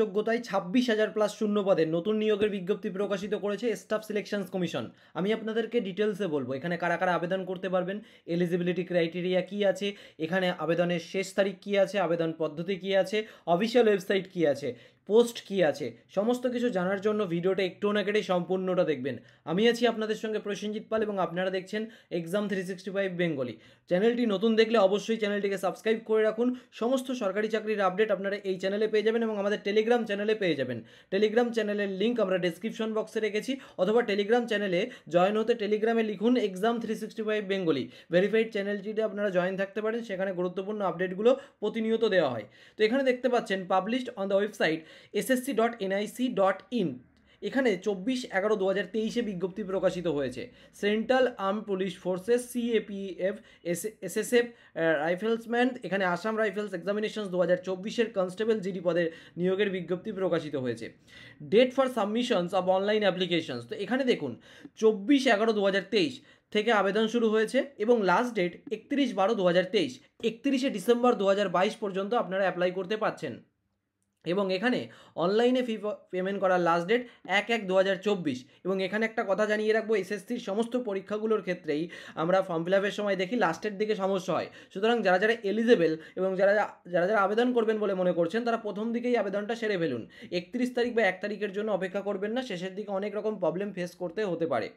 যোগ্যতায় ছাব্বিশ হাজার প্লাস শূন্য পদে নতুন নিয়োগের বিজ্ঞপ্তি প্রকাশিত করেছে স্টাফ সিলেকশন কমিশন আমি আপনাদেরকে ডিটেলসে বলবো এখানে কারা কারা আবেদন করতে পারবেন এলিজিবিলিটি ক্রাইটেরিয়া কি আছে এখানে আবেদনের শেষ তারিখ কি আছে আবেদন পদ্ধতি কি আছে অফিসিয়াল ওয়েবসাইট কি আছে পোস্ট কি আছে সমস্ত কিছু জানার জন্য ভিডিওটা একটু না কেটে সম্পূর্ণটা দেখবেন আমি আছি আপনাদের সঙ্গে প্রসেনজিৎ পাল এবং আপনারা দেখছেন exam three sixty five Bengali চ্যানেলটি নতুন দেখলে অবশ্যই চ্যানেলটিকে সাবস্ক্রাইব করে রাখুন সমস্ত সরকারি চাকরির আপডেট আপনারা এই চ্যানেলে পেয়ে যাবেন এবং আমাদের টেলিগ্রাম চ্যানেলে পেয়ে যাবেন টেলিগ্রাম চ্যানেলের লিঙ্ক আমরা ডেসক্রিপশন বক্সে রেখেছি অথবা টেলিগ্রাম চ্যানেলে জয়েন হতে টেলিগ্রামে লিখুন exam three sixty five Bengali verified চ্যানেলটিতে আপনারা জয়েন থাকতে পারেন সেখানে গুরুত্বপূর্ণ আপডেটগুলো প্রতিনিয়ত দেওয়া হয় তো এখানে দেখতে পাচ্ছেন published on the website SSC dot NIC dot in এখানে চব্বিশ এগারো দু হাজার তেইশে বিজ্ঞপ্তি প্রকাশিত হয়েছে central arm police forces CAPF S SSF rifleman এখানে আসাম রাইফেলস এক্সামিনেশন দু হাজার চব্বিশের কনস্টেবল জিডি পদের নিয়োগের বিজ্ঞপ্তি প্রকাশিত হয়েছে date for submissions of online applications তো এখানে দেখুন চব্বিশ এগারো দু হাজার তেইশ থেকে আবেদন শুরু হয়েছে এবং লাস্ট ডেট একত্রিশ বারো দু হাজার তেইশ একত্রিশে ডিসেম্বর দু হাজার বাইশ পর্যন্ত আপনারা অ্যাপ্লাই করতে পারছেন এবং এখানে অনলাইনে ফি পেমেন্ট করার লাস্ট ডেট এক এক দু এবং এখানে একটা কথা জানিয়ে রাখবো এসএসসির সমস্ত পরীক্ষাগুলোর ক্ষেত্রেই আমরা ফর্ম ফিল আপের সময় দেখি লাস্টের দিকে সমস্যা হয় সুতরাং যারা যারা এলিজেবেল এবং যারা যারা যারা আবেদন করবেন বলে মনে করছেন তারা প্রথম দিকেই আবেদনটা সেরে ফেলুন একত্রিশ তারিখ বা এক তারিখের জন্য অপেক্ষা করবেন না শেষের দিকে অনেক রকম প্রবলেম ফেস করতে হতে পারে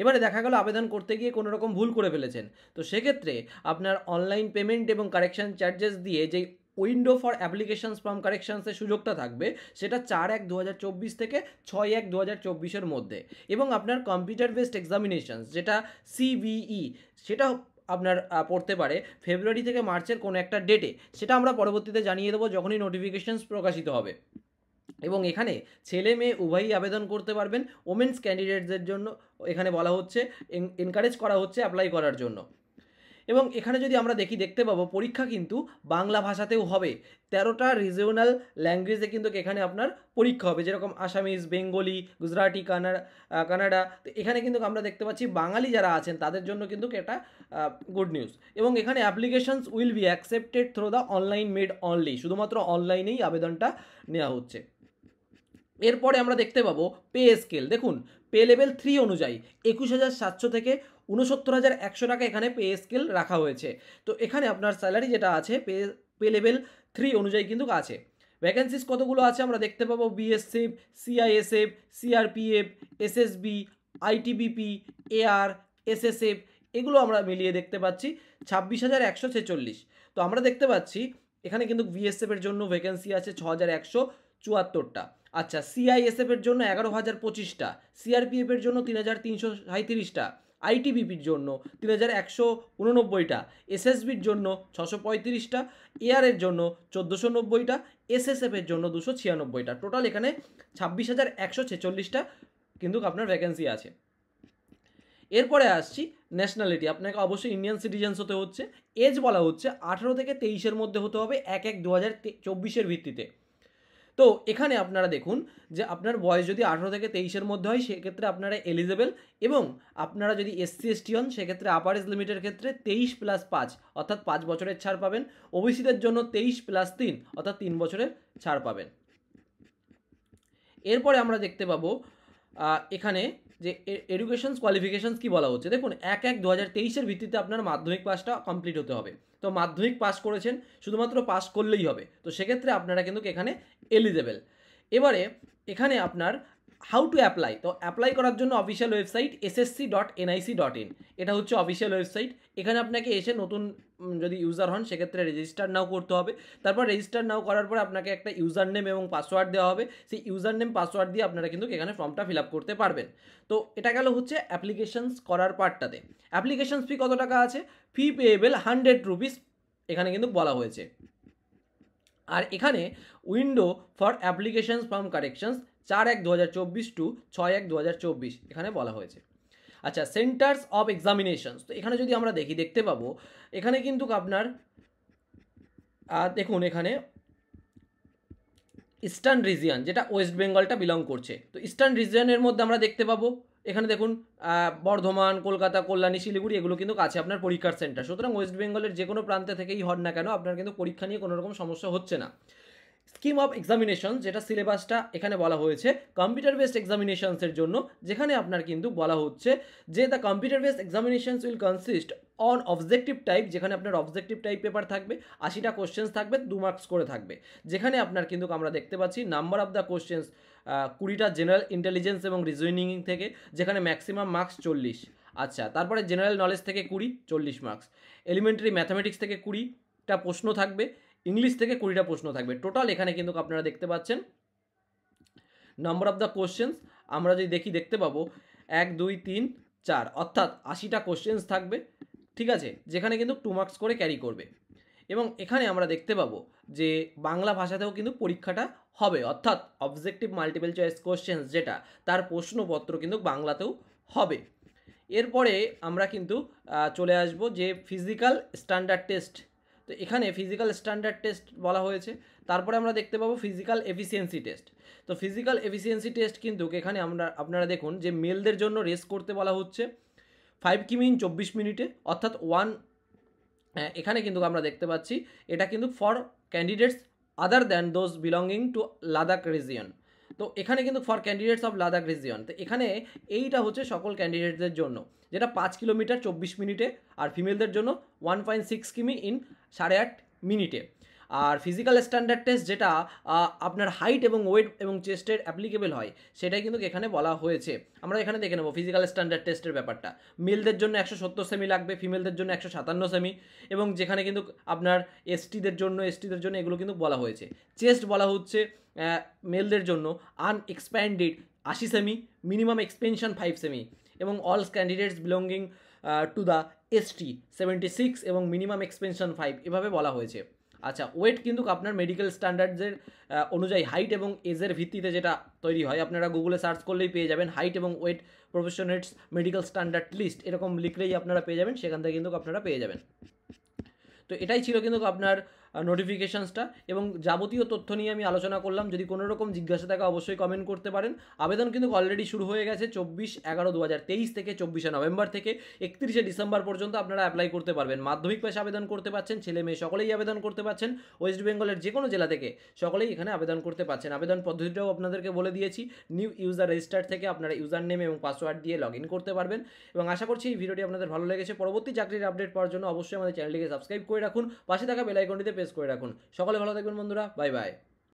এবারে দেখা গেল আবেদন করতে গিয়ে কোনো রকম ভুল করে ফেলেছেন তো সেক্ষেত্রে আপনার অনলাইন পেমেন্ট এবং কারেকশান চার্জেস দিয়ে যেই উইন্ডো ফর অ্যাপ্লিকেশানস ফর্ম কারেকশানসের সুযোগটা থাকবে সেটা চার এক দু থেকে ছয় এক দু হাজার মধ্যে এবং আপনার কম্পিউটার বেসড এক্সামিনেশানস যেটা সিবিই e, সেটা আপনার পড়তে পারে ফেব্রুয়ারি থেকে মার্চের কোনো একটা ডেটে সেটা আমরা পরবর্তীতে জানিয়ে দেবো যখনই নোটিফিকেশানস প্রকাশিত হবে এবং এখানে ছেলে মেয়ে উভয়ই আবেদন করতে পারবেন ওমেন্স ক্যান্ডিডেটদের জন্য এখানে বলা হচ্ছে এনকারেজ করা হচ্ছে অ্যাপ্লাই করার জন্য এবং এখানে যদি আমরা দেখি দেখতে পাবো পরীক্ষা কিন্তু বাংলা ভাষাতেও হবে তেরোটা রিজিওনাল ল্যাঙ্গুয়েজে কিন্তু এখানে আপনার পরীক্ষা হবে যেরকম আসামিজ বেঙ্গলি গুজরাটি কানাডা কানাডা তো এখানে কিন্তু আমরা দেখতে পাচ্ছি বাঙালি যারা আছেন তাদের জন্য কিন্তু এটা গুড নিউজ এবং এখানে applications will be accepted through the online made only শুধুমাত্র অনলাইনেই আবেদনটা নেওয়া হচ্ছে এরপরে আমরা দেখতে পাবো পে স্কেল দেখুন পে লেভেল থ্রি অনুযায়ী একুশ হাজার সাতশো থেকে উনসত্তর হাজার একশো টাকা এখানে পে স্কেল রাখা হয়েছে তো এখানে আপনার স্যালারি যেটা আছে পে পে লেভেল থ্রি অনুযায়ী কিন্তু আছে ভ্যাকেন্সিস কতগুলো আছে আমরা দেখতে পাবো BSF CISF CRPF SSB ITBP AR SSF এগুলো আমরা মিলিয়ে দেখতে পাচ্ছি ছাব্বিশ হাজার একশো ছেচল্লিশ তো আমরা দেখতে পাচ্ছি এখানে কিন্তু বিএসএফের জন্য ভ্যাকেন্সি আছে ছ হাজার একশো চুয়াত্তরটা আচ্ছা সিআইএসএফের জন্য এগারো হাজার পঁচিশটা এর জন্য তিন হাজার তিনশো সাঁত্রিশটা আইটিবিপির জন্য তিন হাজার একশো উননব্বইটা এসএসবির জন্য ছশো পঁয়ত্রিশটা এর জন্য চোদ্দোশো নব্বইটা এসএসএফের জন্য দুশো ছিয়ানব্বইটা টোটাল এখানে ছাব্বিশ হাজার একশো ছেচল্লিশটা কিন্তু আপনার ভ্যাকেন্সি আছে এরপরে আসছি ন্যাশনালিটি আপনাকে অবশ্যই ইন্ডিয়ান সিটিজেন্স হতে হচ্ছে এজ বলা হচ্ছে আঠেরো থেকে তেইশের মধ্যে হতে হবে এক এক দু হাজার চব্বিশের ভিত্তিতে তো এখানে আপনারা দেখুন যে আপনার বয়স যদি আঠেরো থেকে তেইশের মধ্যে হয় সেক্ষেত্রে আপনারা এলিজেবেল এবং আপনারা যদি এসসি এসটি হন সেক্ষেত্রে আপার এজ লিমিটের ক্ষেত্রে তেইশ প্লাস পাঁচ অর্থাৎ পাঁচ বছরের ছাড় পাবেন ওবিসিদের জন্য তেইশ প্লাস তিন অর্থাৎ তিন বছরের ছাড় পাবেন এরপরে আমরা দেখতে পাবো এখানে যে এডুকেশন কোয়ালিফিকেশানস কী বলা হচ্ছে দেখুন এক এক দু হাজার তেইশের ভিত্তিতে আপনার মাধ্যমিক পাসটা কমপ্লিট হতে হবে তো মাধ্যমিক পাস করেছেন শুধুমাত্র পাস করলেই হবে তো সেক্ষেত্রে আপনারা কিন্তু এখানে এলিজেবেল এবারে এখানে আপনার হাউ টু অ্যাপ্লাই তো অ্যাপ্লাই করার জন্য official website SSC dot NIC dot in এটা হচ্ছে অফিসিয়াল ওয়েবসাইট এখানে আপনাকে এসে নতুন যদি ইউজার হন সেক্ষেত্রে রেজিস্টার নাও করতে হবে তারপর রেজিস্টার নাও করার পর আপনাকে একটা ইউজার নেম এবং পাসওয়ার্ড দেওয়া হবে সেই ইউজার নেম পাসওয়ার্ড দিয়ে আপনারা কিন্তু এখানে ফর্মটা ফিল আপ করতে পারবেন তো এটা গেল হচ্ছে অ্যাপ্লিকেশনস করার পার্টটাতে অ্যাপ্লিকেশনস ফি কত টাকা আছে ফি পেয়েবেল হান্ড্রেড রুপিস এখানে কিন্তু বলা হয়েছে আর এখানে window for applications form corrections চার এক দু হাজার চব্বিশ টু ছয় এক দু হাজার চব্বিশ এখানে বলা হয়েছে আচ্ছা সেন্টার্স অফ এক্সামিনেশনস তো এখানে যদি আমরা দেখি দেখতে পাবো এখানে কিন্তু আপনার দেখুন এখানে ইস্টার্ন রিজিয়ান যেটা ওয়েস্ট বেঙ্গলটা বিলং করছে তো ইস্টার্ন রিজিয়নের মধ্যে আমরা দেখতে পাবো এখানে দেখুন বর্ধমান কলকাতা কল্যাণী শিলিগুড়ি এগুলো কিন্তু কাছে আপনার পরীক্ষার সেন্টার সুতরাং ওয়েস্ট বেঙ্গলের যে কোনো প্রান্তে থেকেই হন না কেন আপনার কিন্তু পরীক্ষা নিয়ে কোনো রকম সমস্যা হচ্ছে না স্কিম অফ এক্সামিনেশন যেটা সিলেবাসটা এখানে বলা হয়েছে কম্পিউটার বেসড এক্সামিনেশনসের জন্য যেখানে আপনার কিন্তু বলা হচ্ছে যে the computer based examinations will consist on objective type যেখানে আপনার অবজেক্টিভ টাইপ পেপার থাকবে আশিটা কোশ্চেন্স থাকবে দু মার্কস করে থাকবে যেখানে আপনার কিন্তু আমরা দেখতে পাচ্ছি নাম্বার অফ দ্য কোশ্চেন্স কুড়িটা জেনারেল ইন্টেলিজেন্স এবং রিজনিং থেকে যেখানে ম্যাক্সিমাম মার্কস চল্লিশ আচ্ছা তারপরে জেনারেল নলেজ থেকে কুড়ি চল্লিশ মার্কস এলিমেন্টারি ম্যাথামেটিক্স থেকে কুড়িটা প্রশ্ন থাকবে ইংলিশ থেকে কুড়িটা প্রশ্ন থাকবে টোটাল এখানে কিন্তু আপনারা দেখতে পাচ্ছেন নাম্বার অফ দ্য কোশ্চেন্স আমরা যদি দেখি দেখতে পাবো এক দুই তিন চার অর্থাৎ আশিটা কোশ্চেন্স থাকবে ঠিক আছে যেখানে কিন্তু টু মার্কস করে ক্যারি করবে এবং এখানে আমরা দেখতে পাবো যে বাংলা ভাষাতেও কিন্তু পরীক্ষাটা হবে অর্থাৎ অবজেক্টিভ মাল্টিপল চয়েস কোশ্চেন্স যেটা তার প্রশ্নপত্র কিন্তু বাংলাতেও হবে এরপরে আমরা কিন্তু চলে আসব যে ফিজিক্যাল স্ট্যান্ডার্ড টেস্ট তো এখানে ফিজিক্যাল স্ট্যান্ডার্ড টেস্ট বলা হয়েছে তারপরে আমরা দেখতে পাবো ফিজিক্যাল এফিসিয়েন্সি টেস্ট তো ফিজিক্যাল এফিসিয়েন্সি টেস্ট কিন্তু এখানে আমরা আপনারা দেখুন যে মেলদের জন্য রেস করতে বলা হচ্ছে ফাইভ কিমি ইন চব্বিশ মিনিটে অর্থাৎ ওয়ান হ্যাঁ, এখানে কিন্তু আমরা দেখতে পাচ্ছি এটা কিন্তু for candidates other than those belonging to Ladakh region তো এখানে কিন্তু for candidates of Ladakh region তো এখানে এইটা হচ্ছে সকল ক্যান্ডিডেটদের জন্য যেটা পাঁচ কিলোমিটার চব্বিশ মিনিটে আর ফিমেলদের জন্য one point six km in সাড়ে আট মিনিটে আর ফিজিক্যাল স্ট্যান্ডার্ড টেস্ট যেটা আপনার হাইট এবং ওয়েট এবং চেস্টের অ্যাপ্লিকেবল হয় সেটাই কিন্তু এখানে বলা হয়েছে আমরা এখানে দেখে নেবো ফিজিক্যাল স্ট্যান্ডার্ড টেস্টের ব্যাপারটা মেলদের জন্য একশো সত্তর সেমি লাগবে ফিমেলদের জন্য একশো সাতান্ন সেমি এবং যেখানে কিন্তু আপনার এসটিদের জন্য এসটিদের জন্য এগুলো কিন্তু বলা হয়েছে চেস্ট বলা হচ্ছে মেলদের জন্য আনএক্সপ্যান্ডেড আশি cm minimum expansion five cm এবং all candidates belonging to the ST seventy six এবং মিনিমাম এক্সপেনশন ফাইভ এভাবে বলা হয়েছে আচ্ছা ওয়েট কিন্তু আপনার মেডিকেল স্ট্যান্ডার্ডসের অনুযায়ী হাইট এবং এজের ভিত্তিতে যেটা তৈরি হয় আপনারা গুগলে সার্চ করলেই পেয়ে যাবেন হাইট এবং weight proportionate medical standard list এরকম লিখলেই আপনারা পেয়ে যাবেন সেখান থেকে কিন্তু আপনারা পেয়ে যাবেন তো এটাই ছিল কিন্তু আপনার নোটিফিকেশানসটা এবং যাবতীয় তথ্য নিয়ে আমি আলোচনা করলাম যদি কোনো রকম জিজ্ঞাসা থাকে অবশ্যই কমেন্ট করতে পারেন আবেদন কিন্তু অলরেডি শুরু হয়ে গেছে চব্বিশ এগারো দু থেকে চব্বিশে নভেম্বর থেকে একত্রিশে ডিসেম্বর পর্যন্ত আপনারা অ্যাপ্লাই করতে পারবেন মাধ্যমিক পাশে আবেদন করতে পারছেন ছেলে মেয়ে সকলেই আবেদন করতে পারছেন ওয়েস্ট বেঙ্গলের যে কোনো জেলা থেকে সকলেই এখানে আবেদন করতে পারছেন আবেদন পদ্ধতিটাও আপনাদেরকে বলে দিয়েছি নিউ ইউজার রেজিস্টার থেকে আপনারা ইউজার নেম এবং পাসওয়ার্ড দিয়ে লগ করতে পারবেন এবং আশা করছি এই ভিডিওটি আপনাদের ভালো লেগেছে পরবর্তী চাকরির আপডেট পাওয়ার জন্য অবশ্যই আমাদের চ্যানেলটিকে সাবস্ক্রাইব করে রাখুন পাশে থাকা বেলাইকনটিতে প্রেস সাবস্ক্রাইব করে রাখুন সকলে ভালো থাকবেন বন্ধুরা বাই বাই